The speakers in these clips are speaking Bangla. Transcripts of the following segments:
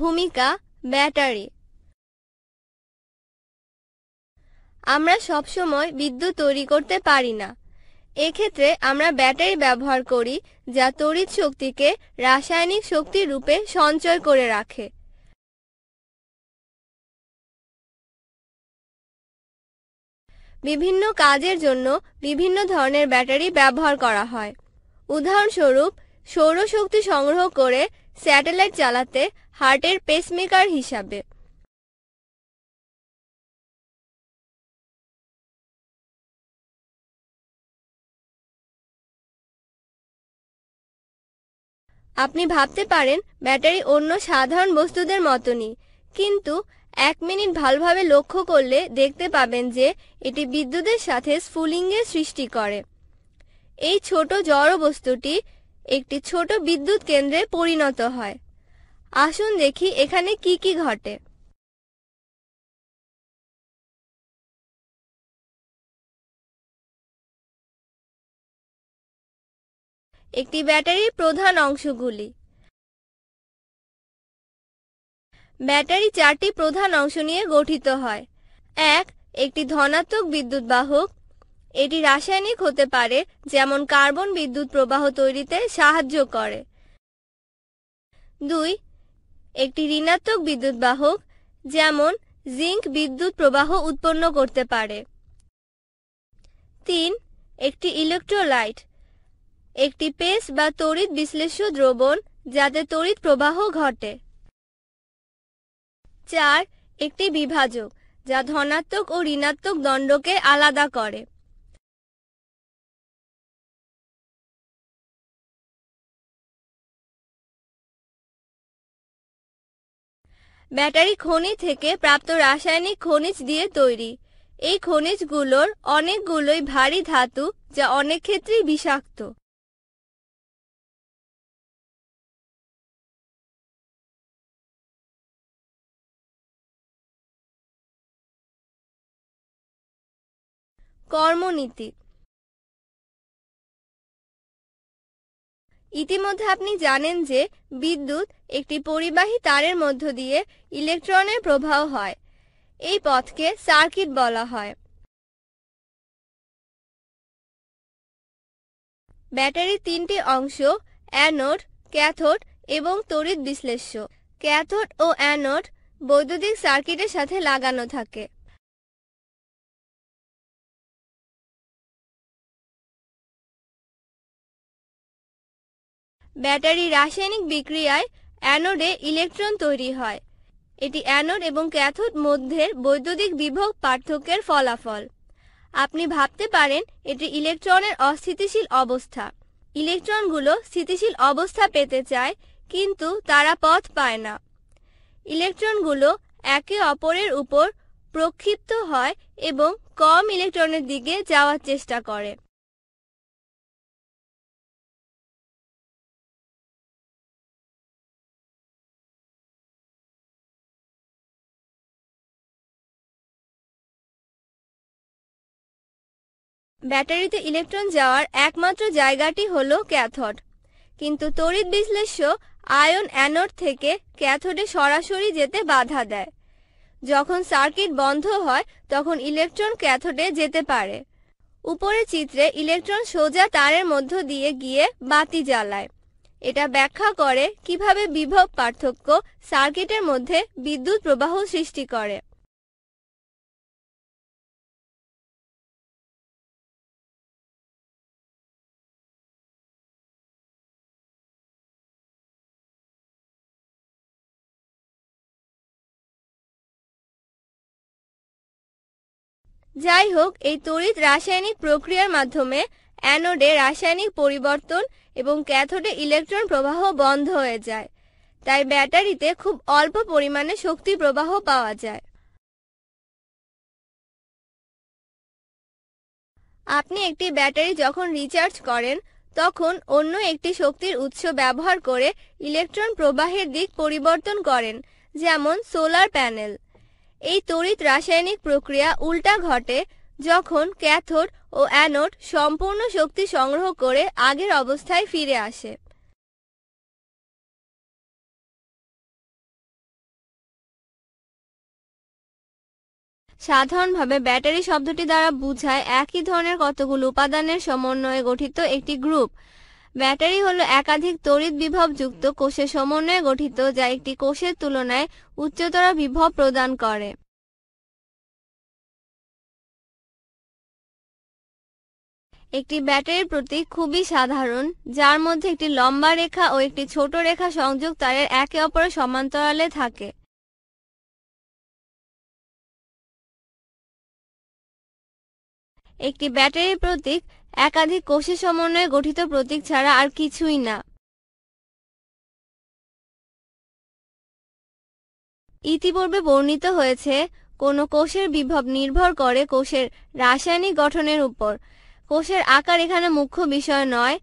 ভূমিকা ব্যাটারি আমরা সবসময় বিদ্যুৎ তৈরি করতে পারি না এক্ষেত্রে আমরা ব্যাটারি ব্যবহার করি যা তড়িৎ শক্তিকে রাসায়নিক শক্তি রূপে সঞ্চয় করে রাখে বিভিন্ন কাজের জন্য বিভিন্ন ধরনের ব্যাটারি ব্যবহার করা হয় উদাহরণস্বরূপ সৌরশক্তি সংগ্রহ করে স্যাটেলাইট চালাতে হার্টের পেসমেকার হিসাবে আপনি ভাবতে পারেন ব্যাটারি অন্য সাধারণ বস্তুদের মতনই কিন্তু এক মিনিট ভালোভাবে লক্ষ্য করলে দেখতে পাবেন যে এটি বিদ্যুতের সাথে স্ফুলিঙ্গের সৃষ্টি করে এই ছোট জড় বস্তুটি একটি ছোট বিদ্যুৎ কেন্দ্রে পরিণত হয় আসুন দেখি এখানে কি কি ঘটে একটি ব্যাটারির প্রধান অংশগুলি ব্যাটারি চারটি প্রধান অংশ নিয়ে গঠিত হয় এক একটি ধনাত্মক বিদ্যুৎ বাহক এটি রাসায়নিক হতে পারে যেমন কার্বন বিদ্যুৎ প্রবাহ তৈরিতে সাহায্য করে দুই একটি ঋণাত্মক বিদ্যুৎ বাহক যেমন জিঙ্ক বিদ্যুৎ প্রবাহ উৎপন্ন করতে পারে তিন একটি ইলেকট্রোলাইট একটি পেস বা তড়িৎ বিশ্লেষ্য দ্রবণ যাতে তড়িৎ প্রবাহ ঘটে চার একটি বিভাজক যা ধনাত্মক ও ঋণাত্মক দণ্ডকে আলাদা করে ব্যাটারি খনি থেকে প্রাপ্ত রাসায়নিক খনিজ দিয়ে তৈরি এই খনিজগুলোর অনেকগুলোই ভারী ধাতু যা অনেক ক্ষেত্রেই বিষাক্ত কর্মনীতি ইতিমধ্যে আপনি জানেন যে বিদ্যুৎ একটি পরিবাহী তারের মধ্য দিয়ে ইলেকট্রনের প্রবাহ হয় এই পথকে সার্কিট বলা হয় ব্যাটারির তিনটি অংশ অ্যানোড ক্যাথোড এবং তড়িৎ বিশ্লেষ্য ক্যাথোড ও অ্যানোড বৈদ্যুতিক সার্কিটের সাথে লাগানো থাকে ব্যাটারি রাসায়নিক বিক্রিয়ায় অ্যানোডে ইলেকট্রন তৈরি হয় এটি অ্যানোড এবং ক্যাথোড মধ্যের বৈদ্যুতিক বিভব পার্থক্যের ফলাফল আপনি ভাবতে পারেন এটি ইলেকট্রনের অস্থিতিশীল অবস্থা ইলেকট্রনগুলো স্থিতিশীল অবস্থা পেতে চায় কিন্তু তারা পথ পায় না ইলেকট্রনগুলো একে অপরের উপর প্রক্ষিপ্ত হয় এবং কম ইলেকট্রনের দিকে যাওয়ার চেষ্টা করে ব্যাটারিতে ইলেকট্রন যাওয়ার একমাত্র জায়গাটি হল ক্যাথড কিন্তু তড়িৎ বিশ্লেষ্য আয়ন অ্যানোড থেকে ক্যাথডে সরাসরি যেতে বাধা দেয় যখন সার্কিট বন্ধ হয় তখন ইলেকট্রন ক্যাথডে যেতে পারে উপরে চিত্রে ইলেকট্রন সোজা তারের মধ্য দিয়ে গিয়ে বাতি জ্বালায় এটা ব্যাখ্যা করে কিভাবে বিভব পার্থক্য সার্কিটের মধ্যে বিদ্যুৎ প্রবাহ সৃষ্টি করে যাই হোক এই তড়িৎ রাসায়নিক প্রক্রিয়ার মাধ্যমে অ্যানোডে রাসায়নিক পরিবর্তন এবং ক্যাথোডে ইলেকট্রন প্রবাহ বন্ধ হয়ে যায় তাই ব্যাটারিতে খুব অল্প পরিমাণে শক্তি প্রবাহ পাওয়া যায় আপনি একটি ব্যাটারি যখন রিচার্জ করেন তখন অন্য একটি শক্তির উৎস ব্যবহার করে ইলেকট্রন প্রবাহের দিক পরিবর্তন করেন যেমন সোলার প্যানেল এই তড়িৎ রাসায়নিক প্রক্রিয়া উল্টা ঘটে যখন ক্যাথোড ও অ্যানোড সম্পূর্ণ শক্তি সংগ্রহ করে আগের অবস্থায় ফিরে আসে সাধারণভাবে ব্যাটারি শব্দটি দ্বারা বুঝায় একই ধরনের কতগুলো উপাদানের সমন্বয়ে গঠিত একটি গ্রুপ ব্যাটারি হলো একাধিক তড়িৎ বিভব যুক্ত কোষের সমন্বয়ে গঠিত যা একটি কোষের তুলনায় উচ্চতর বিভব প্রদান করে একটি ব্যাটারির প্রতীক খুবই সাধারণ যার মধ্যে একটি লম্বা রেখা ও একটি ছোট রেখা সংযোগ তারের একে অপরের সমান্তরালে থাকে একটি ব্যাটারির প্রতীক একাধিক কোষের সমন্বয়ে গঠিত প্রতীক ছাড়া আর কিছুই না ইতিপূর্বে বর্ণিত হয়েছে কোন কোষের বিভব নির্ভর করে কোষের রাসায়নিক গঠনের উপর কোষের আকার এখানে মুখ্য বিষয় নয়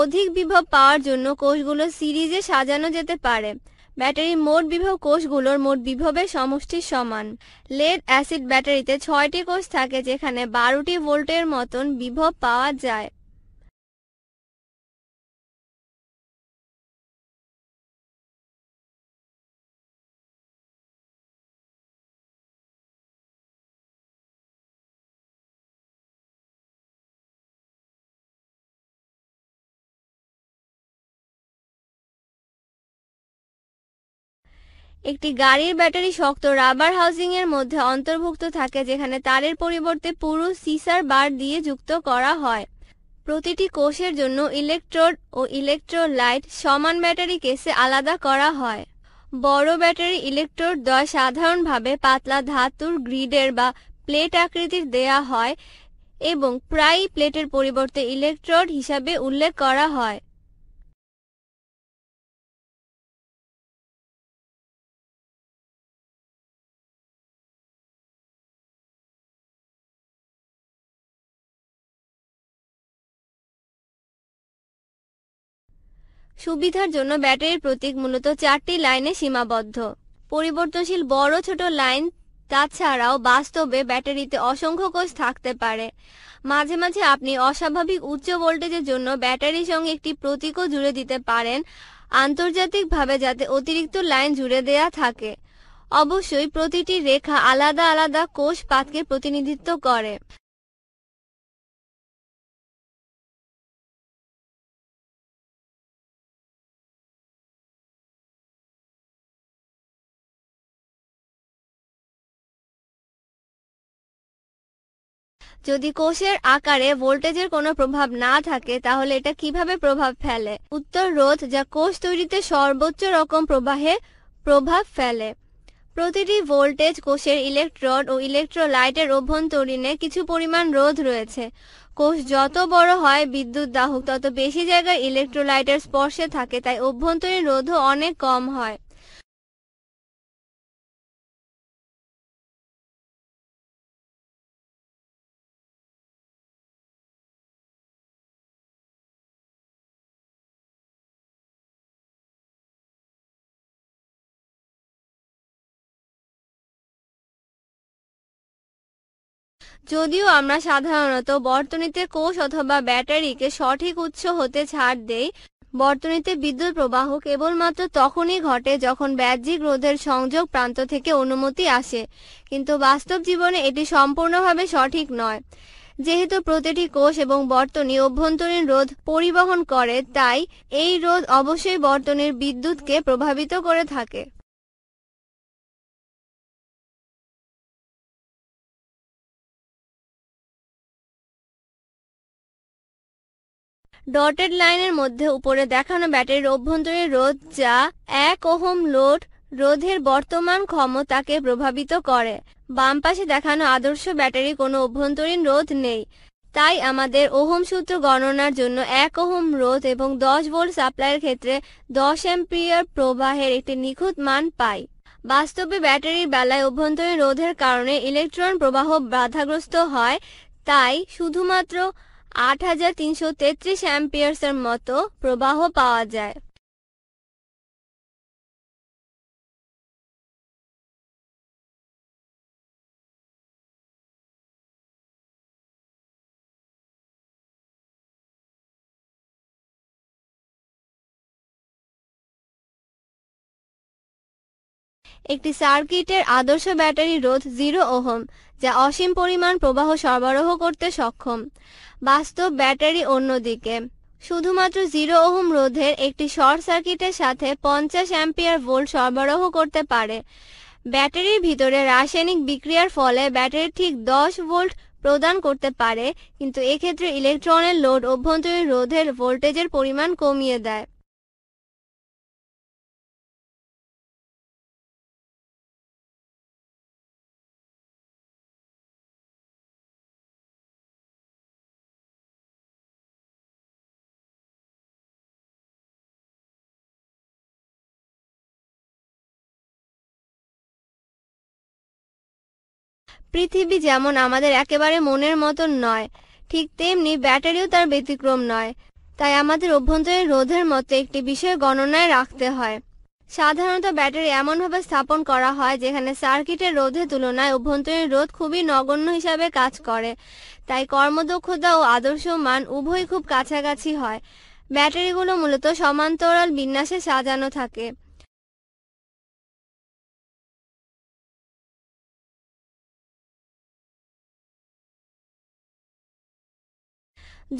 অধিক বিভব পাওয়ার জন্য কোষগুলো সিরিজে সাজানো যেতে পারে ব্যাটারির মোট বিভব কোষগুলোর মোট বিভবের সমষ্টির সমান লেড অ্যাসিড ব্যাটারিতে ছয়টি কোষ থাকে যেখানে বারোটি ভোল্টের মতন বিভব পাওয়া যায় একটি গাড়ির ব্যাটারি শক্ত রাবার হাউজিং এর মধ্যে অন্তর্ভুক্ত থাকে যেখানে তারের পরিবর্তে পুরো সিসার বার দিয়ে যুক্ত করা হয় প্রতিটি কোষের জন্য ইলেকট্রোড ও ইলেকট্রোলাইট সমান ব্যাটারি কেসে আলাদা করা হয় বড় ব্যাটারি ইলেকট্রোড দ্বয় সাধারণভাবে পাতলা ধাতুর গ্রিডের বা প্লেট আকৃতির দেয়া হয় এবং প্রায়ই প্লেটের পরিবর্তে ইলেকট্রোড হিসাবে উল্লেখ করা হয় সুবিধার জন্য ব্যাটারির প্রতীক মূলত চারটি লাইনে সীমাবদ্ধ পরিবর্তনশীল বড় ছোট লাইন তাছাড়াও বাস্তবে ব্যাটারিতে অসংখ্য কোষ থাকতে পারে মাঝে মাঝে আপনি অস্বাভাবিক উচ্চ ভোল্টেজের জন্য ব্যাটারির সঙ্গে একটি প্রতীকও জুড়ে দিতে পারেন আন্তর্জাতিকভাবে যাতে অতিরিক্ত লাইন জুড়ে দেয়া থাকে অবশ্যই প্রতিটি রেখা আলাদা আলাদা কোষ পাতকে প্রতিনিধিত্ব করে যদি কোষের আকারে ভোল্টেজের কোনো প্রভাব না থাকে তাহলে এটা কিভাবে প্রভাব ফেলে উত্তর রোধ যা কোষ তৈরিতে সর্বোচ্চ রকম প্রবাহে প্রভাব ফেলে প্রতিটি ভোল্টেজ কোষের ইলেকট্রন ও ইলেকট্রোলাইটের অভ্যন্তরীণে কিছু পরিমাণ রোধ রয়েছে কোষ যত বড় হয় বিদ্যুৎ দাহক তত বেশি জায়গায় ইলেকট্রোলাইটের স্পর্শে থাকে তাই অভ্যন্তরীণ রোধও অনেক কম হয় যদিও আমরা সাধারণত বর্তনীতে কোষ অথবা ব্যাটারিকে সঠিক উৎস হতে ছাড় দেই বর্তনীতে বিদ্যুৎ প্রবাহ কেবলমাত্র তখনই ঘটে যখন ব্যাহ্যিক রোধের সংযোগ প্রান্ত থেকে অনুমতি আসে কিন্তু বাস্তব জীবনে এটি সম্পূর্ণভাবে সঠিক নয় যেহেতু প্রতিটি কোষ এবং বর্তনী অভ্যন্তরীণ রোধ পরিবহন করে তাই এই রোধ অবশ্যই বর্তনীর বিদ্যুৎকে প্রভাবিত করে থাকে ডটেড লাইনের মধ্যে উপরে দেখানো ব্যাটারির অভ্যন্তরীণ রোধ যা এক ওহম লোড রোধের বর্তমান ক্ষমতাকে প্রভাবিত করে বাম পাশে দেখানো আদর্শ ব্যাটারি কোনো অভ্যন্তরীণ রোধ নেই তাই আমাদের ওহম সূত্র গণনার জন্য এক ওহম রোধ এবং দশ ভোল্ট সাপ্লাইয়ের ক্ষেত্রে দশ অ্যাম্পিয়ার প্রবাহের একটি নিখুঁত মান পাই বাস্তবে ব্যাটারির বেলায় অভ্যন্তরীণ রোধের কারণে ইলেকট্রন প্রবাহ বাধাগ্রস্ত হয় তাই শুধুমাত্র আট হাজার তিনশো তেত্রিশ অ্যাম্পিয়ার্সের মতো প্রবাহ পাওয়া যায় একটি সার্কিটের আদর্শ ব্যাটারি রোধ জিরো ওহম যা অসীম পরিমাণ প্রবাহ সরবরাহ করতে সক্ষম বাস্তব ব্যাটারি অন্যদিকে শুধুমাত্র জিরো ওহম রোধের একটি শর্ট সার্কিটের সাথে পঞ্চাশ অ্যাম্পিয়ার ভোল্ট সরবরাহ করতে পারে ব্যাটারির ভিতরে রাসায়নিক বিক্রিয়ার ফলে ব্যাটারি ঠিক দশ ভোল্ট প্রদান করতে পারে কিন্তু এক্ষেত্রে ইলেকট্রনের লোড অভ্যন্তরীণ রোধের ভোল্টেজের পরিমাণ কমিয়ে দেয় পৃথিবী যেমন আমাদের একেবারে মনের মতন নয় ঠিক তেমনি ব্যাটারিও তার ব্যতিক্রম নয় তাই আমাদের অভ্যন্তরীণ রোধের মতো একটি বিষয় গণনায় রাখতে হয় সাধারণত ব্যাটারি এমনভাবে স্থাপন করা হয় যেখানে সার্কিটের রোধের তুলনায় অভ্যন্তরীণ রোধ খুবই নগণ্য হিসাবে কাজ করে তাই কর্মদক্ষতা ও আদর্শ মান উভয় খুব কাছাকাছি হয় ব্যাটারিগুলো মূলত সমান্তরাল বিন্যাসে সাজানো থাকে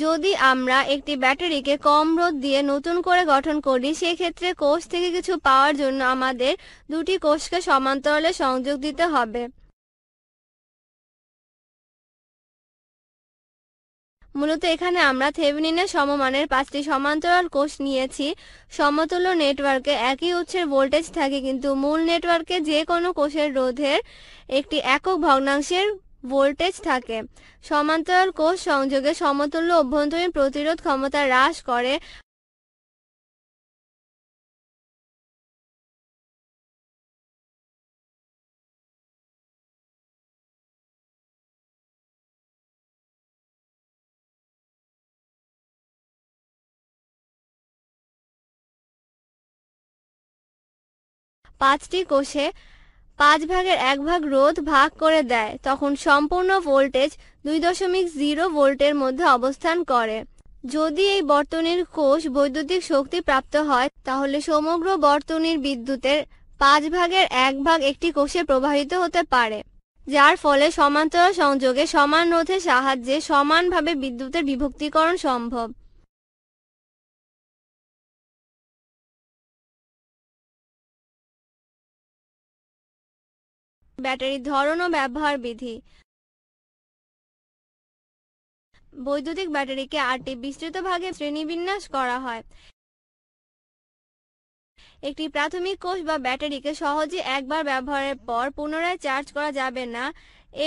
যদি আমরা একটি ব্যাটারিকে কম রোধ দিয়ে নতুন করে গঠন করি সেক্ষেত্রে কোষ থেকে কিছু পাওয়ার জন্য আমাদের দুটি কোষকে সমান্তরালে সংযোগ দিতে হবে মূলত এখানে আমরা থেভেনিনের সমমানের পাঁচটি সমান্তরাল কোষ নিয়েছি সমতুল্য নেটওয়ার্কে একই উৎসের ভোল্টেজ থাকে কিন্তু মূল নেটওয়ার্কে যে কোনো কোষের রোধের একটি একক ভগ্নাংশের ভোল্টেজ থাকে সমান্তরাল কোষ সংযোগে সমতুল্য অভ্যন্তরীণ প্রতিরোধ ক্ষমতা হ্রাস করে পাঁচটি কোষে পাঁচ ভাগের এক ভাগ রোধ ভাগ করে দেয় তখন সম্পূর্ণ ভোল্টেজ দুই দশমিক জিরো ভোল্টের মধ্যে অবস্থান করে যদি এই বর্তনীর কোষ বৈদ্যুতিক শক্তি প্রাপ্ত হয় তাহলে সমগ্র বর্তনীর বিদ্যুতের পাঁচ ভাগের এক ভাগ একটি কোষে প্রবাহিত হতে পারে যার ফলে সমান্তরাল সংযোগে সমান রোধের সাহায্যে সমানভাবে বিদ্যুতের বিভক্তিকরণ সম্ভব ব্যাটারির ধরন ও ব্যবহার বিধি বৈদ্যুতিক ব্যাটারিকে আটটি বিস্তৃত ভাগে শ্রেণীবিন্যাস করা হয় একটি প্রাথমিক কোষ বা ব্যাটারিকে সহজে একবার ব্যবহারের পর পুনরায় চার্জ করা যাবে না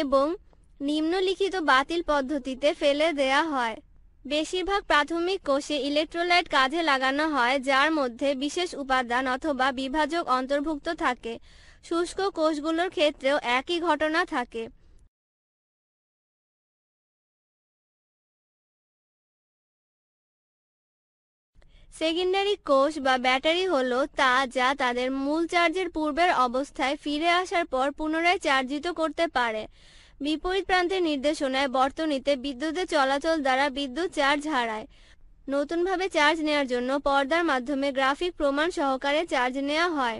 এবং নিম্নলিখিত বাতিল পদ্ধতিতে ফেলে দেয়া হয় বেশিরভাগ প্রাথমিক কোষে ইলেকট্রোলাইট কাজে লাগানো হয় যার মধ্যে বিশেষ উপাদান অথবা বিভাজক অন্তর্ভুক্ত থাকে শুষ্ক কোষগুলোর ক্ষেত্রেও একই ঘটনা থাকে সেকেন্ডারি কোষ বা ব্যাটারি হলো তা যা তাদের মূল চার্জের পূর্বের অবস্থায় ফিরে আসার পর পুনরায় চার্জিত করতে পারে বিপরীত প্রান্তের নির্দেশনায় বর্তনীতে বিদ্যুতের চলাচল দ্বারা বিদ্যুৎ চার্জ হারায় নতুনভাবে চার্জ নেওয়ার জন্য পর্দার মাধ্যমে গ্রাফিক প্রমাণ সহকারে চার্জ নেওয়া হয়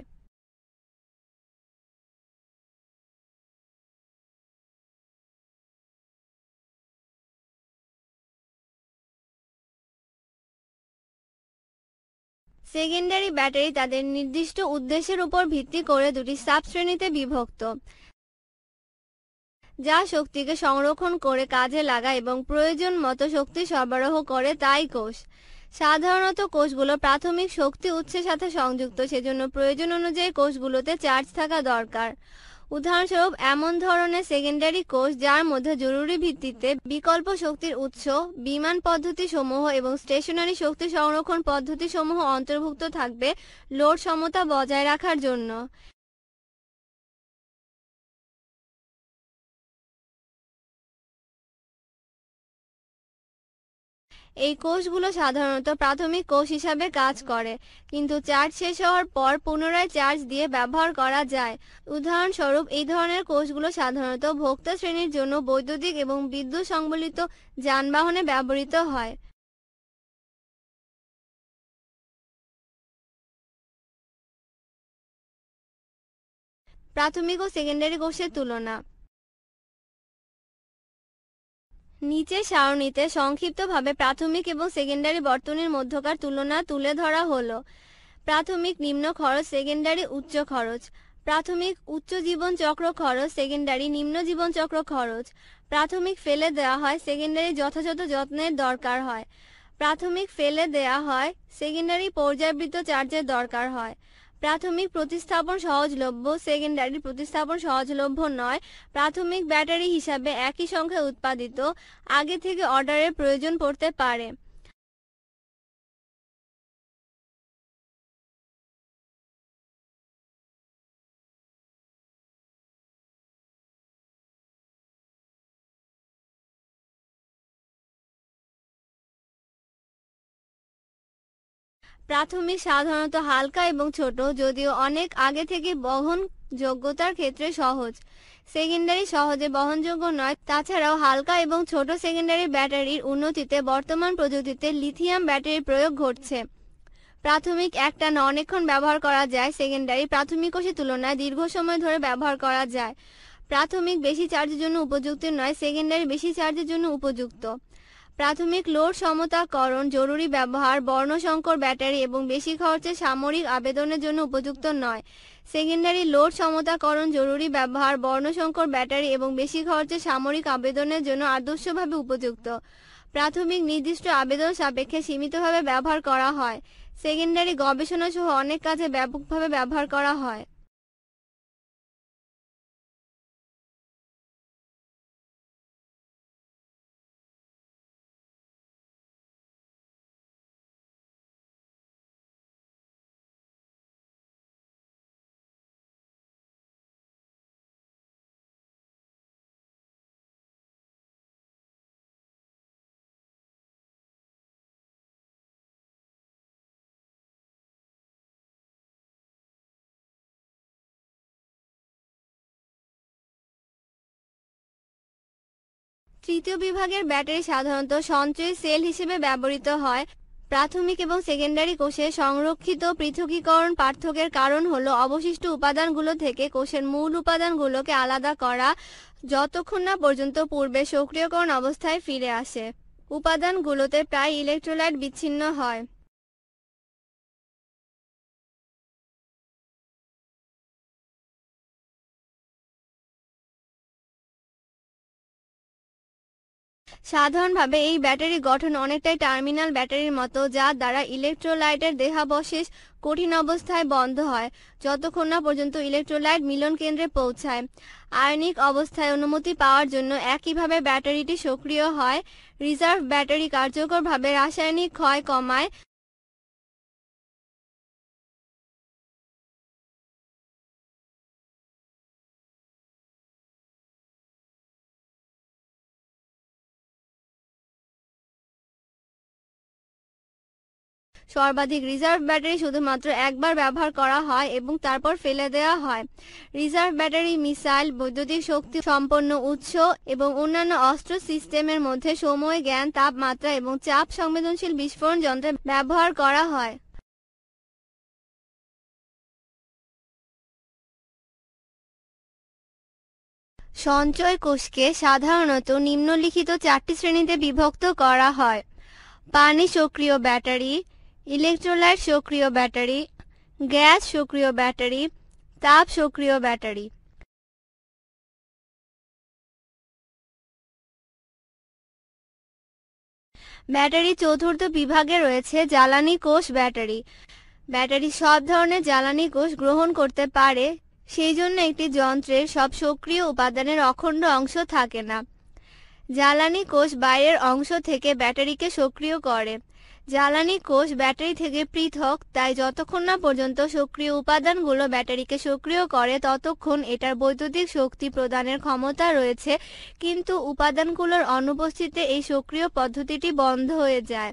সেকেন্ডারি ব্যাটারি তাদের নির্দিষ্ট উদ্দেশ্যের উপর ভিত্তি করে দুটি সাবশ্রেণীতে বিভক্ত যা শক্তিকে সংরক্ষণ করে কাজে লাগায় এবং প্রয়োজন মতো শক্তি সরবরাহ করে তাই কোষ সাধারণত কোষগুলো প্রাথমিক শক্তি উৎসের সাথে সংযুক্ত সেজন্য প্রয়োজন অনুযায়ী কোষগুলোতে চার্জ থাকা দরকার উদাহরণস্বরূপ এমন ধরনের সেকেন্ডারি কোর্স যার মধ্যে জরুরি ভিত্তিতে বিকল্প শক্তির উৎস বিমান পদ্ধতি সমূহ এবং স্টেশনারি শক্তি সংরক্ষণ পদ্ধতি সমূহ অন্তর্ভুক্ত থাকবে লোড সমতা বজায় রাখার জন্য এই কোষগুলো সাধারণত প্রাথমিক কোষ হিসাবে কাজ করে কিন্তু চার্জ শেষ হওয়ার পর পুনরায় চার্জ দিয়ে ব্যবহার করা যায় উদাহরণস্বরূপ এই ধরনের কোষগুলো সাধারণত ভোক্তা শ্রেণীর জন্য বৈদ্যুতিক এবং বিদ্যুৎ সংবলিত যানবাহনে ব্যবহৃত হয় প্রাথমিক ও সেকেন্ডারি কোষের তুলনা নিচে সারণীতে সংক্ষিপ্তভাবে প্রাথমিক এবং সেকেন্ডারি বর্তনীর মধ্যকার তুলনা তুলে ধরা হলো প্রাথমিক নিম্ন খরচ সেকেন্ডারি উচ্চ খরচ প্রাথমিক উচ্চ জীবন চক্র খরচ সেকেন্ডারি নিম্ন জীবন চক্র খরচ প্রাথমিক ফেলে দেওয়া হয় সেকেন্ডারি যথাযথ যত্নের দরকার হয় প্রাথমিক ফেলে দেয়া হয় সেকেন্ডারি পর্যাবৃত্ত চার্জের দরকার হয় প্রাথমিক প্রতিস্থাপন সহজলভ্য সেকেন্ডারি প্রতিস্থাপন সহজলভ্য নয় প্রাথমিক ব্যাটারি হিসাবে একই সংখ্যায় উৎপাদিত আগে থেকে অর্ডারের প্রয়োজন পড়তে পারে প্রাথমিক সাধারণত হালকা এবং ছোট যদিও অনেক আগে থেকে বহন যোগ্যতার ক্ষেত্রে সহজ সেকেন্ডারি সহজে বহনযোগ্য নয় তাছাড়াও হালকা এবং ছোট সেকেন্ডারি ব্যাটারির উন্নতিতে বর্তমান প্রযুক্তিতে লিথিয়াম ব্যাটারির প্রয়োগ ঘটছে প্রাথমিক একটা না অনেকক্ষণ ব্যবহার করা যায় সেকেন্ডারি প্রাথমিক কোষের তুলনায় দীর্ঘ সময় ধরে ব্যবহার করা যায় প্রাথমিক বেশি চার্জের জন্য উপযুক্ত নয় সেকেন্ডারি বেশি চার্জের জন্য উপযুক্ত প্রাথমিক লোড সমতাকরণ জরুরি ব্যবহার বর্ণসংকর ব্যাটারি এবং বেশি খরচে সামরিক আবেদনের জন্য উপযুক্ত নয় সেকেন্ডারি লোড সমতাকরণ জরুরি ব্যবহার বর্ণসংকর ব্যাটারি এবং বেশি খরচে সামরিক আবেদনের জন্য আদর্শভাবে উপযুক্ত প্রাথমিক নির্দিষ্ট আবেদন সাপেক্ষে সীমিতভাবে ব্যবহার করা হয় সেকেন্ডারি গবেষণা সহ অনেক কাজে ব্যাপকভাবে ব্যবহার করা হয় তৃতীয় বিভাগের ব্যাটারি সাধারণত সঞ্চয় সেল হিসেবে ব্যবহৃত হয় প্রাথমিক এবং সেকেন্ডারি কোষে সংরক্ষিত পৃথকীকরণ পার্থক্যের কারণ হল অবশিষ্ট উপাদানগুলো থেকে কোষের মূল উপাদানগুলোকে আলাদা করা যতক্ষণ না পর্যন্ত পূর্বে সক্রিয়করণ অবস্থায় ফিরে আসে উপাদানগুলোতে প্রায় ইলেকট্রোলাইট বিচ্ছিন্ন হয় সাধারণভাবে এই ব্যাটারি গঠন অনেকটাই টার্মিনাল ব্যাটারির মতো যা দ্বারা ইলেকট্রোলাইটের দেহাবশেষ কঠিন অবস্থায় বন্ধ হয় যতক্ষণ না পর্যন্ত ইলেকট্রোলাইট মিলন কেন্দ্রে পৌঁছায় আয়নিক অবস্থায় অনুমতি পাওয়ার জন্য একইভাবে ব্যাটারিটি সক্রিয় হয় রিজার্ভ ব্যাটারি কার্যকরভাবে রাসায়নিক ক্ষয় কমায় সর্বাধিক রিজার্ভ ব্যাটারি শুধুমাত্র একবার ব্যবহার করা হয় এবং তারপর ফেলে দেওয়া হয় রিজার্ভ ব্যাটারি মিসাইল বৈদ্যুতিক শক্তি সম্পন্ন উৎস এবং অন্যান্য অস্ত্র সিস্টেমের মধ্যে সময় জ্ঞান তাপমাত্রা এবং চাপ সংবেদনশীল বিস্ফোরণ যন্ত্রে ব্যবহার করা হয় সঞ্চয় কোষকে সাধারণত নিম্নলিখিত চারটি শ্রেণীতে বিভক্ত করা হয় পানি সক্রিয় ব্যাটারি ইলেকট্রোলাইট সক্রিয় ব্যাটারি গ্যাস সক্রিয় ব্যাটারি তাপ সক্রিয় ব্যাটারি ব্যাটারি চতুর্থ বিভাগে রয়েছে জ্বালানি কোষ ব্যাটারি ব্যাটারি সব ধরনের জ্বালানি কোষ গ্রহণ করতে পারে সেই জন্য একটি যন্ত্রের সব সক্রিয় উপাদানের অখণ্ড অংশ থাকে না জ্বালানি কোষ বাইরের অংশ থেকে ব্যাটারিকে সক্রিয় করে জ্বালানি কোষ ব্যাটারি থেকে পৃথক তাই যতক্ষণ না পর্যন্ত সক্রিয় উপাদানগুলো ব্যাটারিকে সক্রিয় করে ততক্ষণ এটার বৈদ্যুতিক শক্তি প্রদানের ক্ষমতা রয়েছে কিন্তু উপাদানগুলোর অনুপস্থিতিতে এই সক্রিয় পদ্ধতিটি বন্ধ হয়ে যায়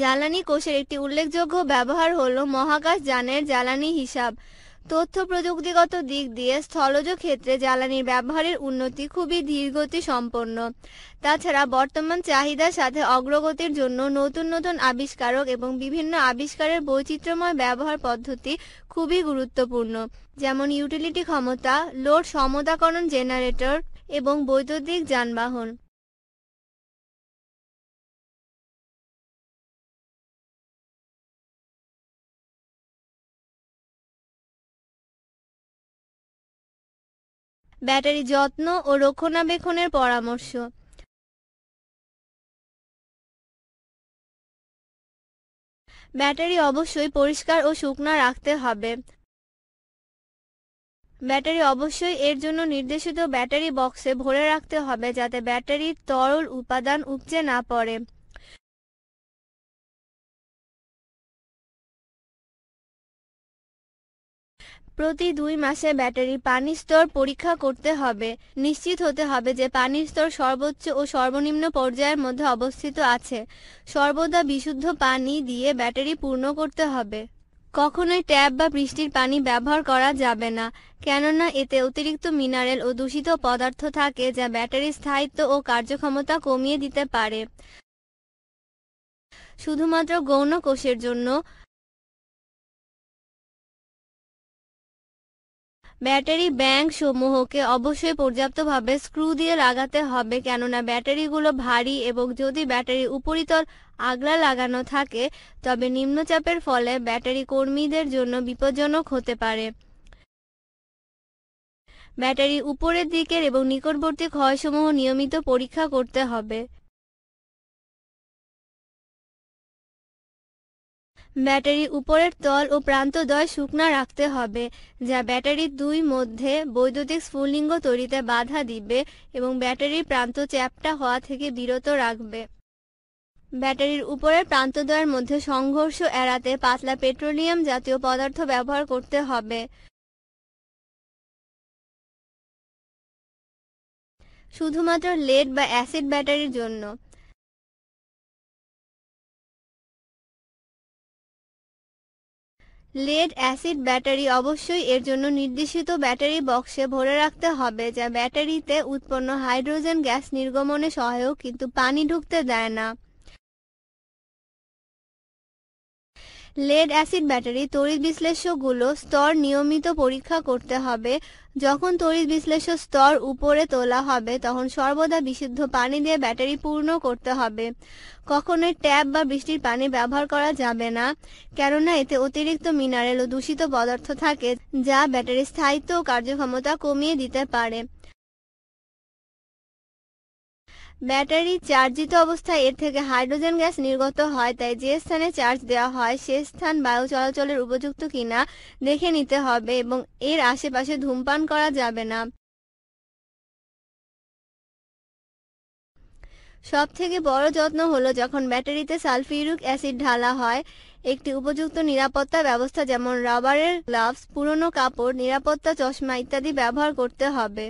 জ্বালানি কোষের একটি উল্লেখযোগ্য ব্যবহার হল মহাকাশ যানের জ্বালানি হিসাব তথ্য প্রযুক্তিগত দিক দিয়ে স্থলজ ক্ষেত্রে জ্বালানির ব্যবহারের উন্নতি খুবই ধীরগতি সম্পন্ন তাছাড়া বর্তমান চাহিদার সাথে অগ্রগতির জন্য নতুন নতুন আবিষ্কারক এবং বিভিন্ন আবিষ্কারের বৈচিত্র্যময় ব্যবহার পদ্ধতি খুবই গুরুত্বপূর্ণ যেমন ইউটিলিটি ক্ষমতা লোড সমতাকরণ জেনারেটর এবং বৈদ্যুতিক যানবাহন ব্যাটারি যত্ন ও রক্ষণাবেক্ষণের পরামর্শ ব্যাটারি অবশ্যই পরিষ্কার ও শুকনো রাখতে হবে ব্যাটারি অবশ্যই এর জন্য নির্দেশিত ব্যাটারি বক্সে ভরে রাখতে হবে যাতে ব্যাটারির তরল উপাদান উপচে না পড়ে প্রতি দুই মাসে ব্যাটারি পানির স্তর পরীক্ষা করতে হবে নিশ্চিত হতে হবে যে পানির স্তর সর্বোচ্চ ও সর্বনিম্ন পর্যায়ের মধ্যে অবস্থিত আছে সর্বদা বিশুদ্ধ পানি দিয়ে ব্যাটারি পূর্ণ করতে হবে কখনোই ট্যাপ বা বৃষ্টির পানি ব্যবহার করা যাবে না কেননা এতে অতিরিক্ত মিনারেল ও দূষিত পদার্থ থাকে যা ব্যাটারির স্থায়িত্ব ও কার্যক্ষমতা কমিয়ে দিতে পারে শুধুমাত্র গৌণ কোষের জন্য ব্যাটারি ব্যাংক সমূহকে অবশ্যই পর্যাপ্তভাবে স্ক্রু দিয়ে লাগাতে হবে কেননা ব্যাটারিগুলো ভারী এবং যদি ব্যাটারি উপরিতল আগলা লাগানো থাকে তবে নিম্নচাপের ফলে ব্যাটারি কর্মীদের জন্য বিপজ্জনক হতে পারে ব্যাটারি উপরের দিকের এবং নিকটবর্তী ক্ষয়সমূহ নিয়মিত পরীক্ষা করতে হবে ব্যাটারি উপরের তল ও প্রান্তদ্বয় শুকনা রাখতে হবে যা ব্যাটারির দুই মধ্যে বৈদ্যুতিক স্ফুলিঙ্গ তৈরিতে বাধা দিবে এবং ব্যাটারির প্রান্ত চ্যাপটা হওয়া থেকে বিরত রাখবে ব্যাটারির উপরের প্রান্তদ্বয়ের মধ্যে সংঘর্ষ এড়াতে পাতলা পেট্রোলিয়াম জাতীয় পদার্থ ব্যবহার করতে হবে শুধুমাত্র লেড বা অ্যাসিড ব্যাটারির জন্য লেড অ্যাসিড ব্যাটারি অবশ্যই এর জন্য নির্দেশিত ব্যাটারি বক্সে ভরে রাখতে হবে যা ব্যাটারিতে উৎপন্ন হাইড্রোজেন গ্যাস নির্গমনে সহায়ক কিন্তু পানি ঢুকতে দেয় না লেড অ্যাসিড ব্যাটারি তড়িৎ বিশ্লেষকগুলো স্তর নিয়মিত পরীক্ষা করতে হবে যখন তড়িৎ বিশ্লেষক স্তর উপরে তোলা হবে তখন সর্বদা বিশুদ্ধ পানি দিয়ে ব্যাটারি পূর্ণ করতে হবে কখনোই ট্যাপ বা বৃষ্টির পানি ব্যবহার করা যাবে না কেননা এতে অতিরিক্ত মিনারেল ও দূষিত পদার্থ থাকে যা ব্যাটারির স্থায়িত্ব ও কার্যক্ষমতা কমিয়ে দিতে পারে ব্যাটারি চার্জিত অবস্থায় এর থেকে হাইড্রোজেন গ্যাস নির্গত হয় তাই যে স্থানে চার্জ দেওয়া হয় সে স্থান বায়ু চলাচলের উপযুক্ত কিনা দেখে নিতে হবে এবং এর আশেপাশে ধূমপান করা যাবে না সব থেকে বড় যত্ন হলো যখন ব্যাটারিতে সালফিউরিক অ্যাসিড ঢালা হয় একটি উপযুক্ত নিরাপত্তা ব্যবস্থা যেমন রাবারের গ্লাভস পুরনো কাপড় নিরাপত্তা চশমা ইত্যাদি ব্যবহার করতে হবে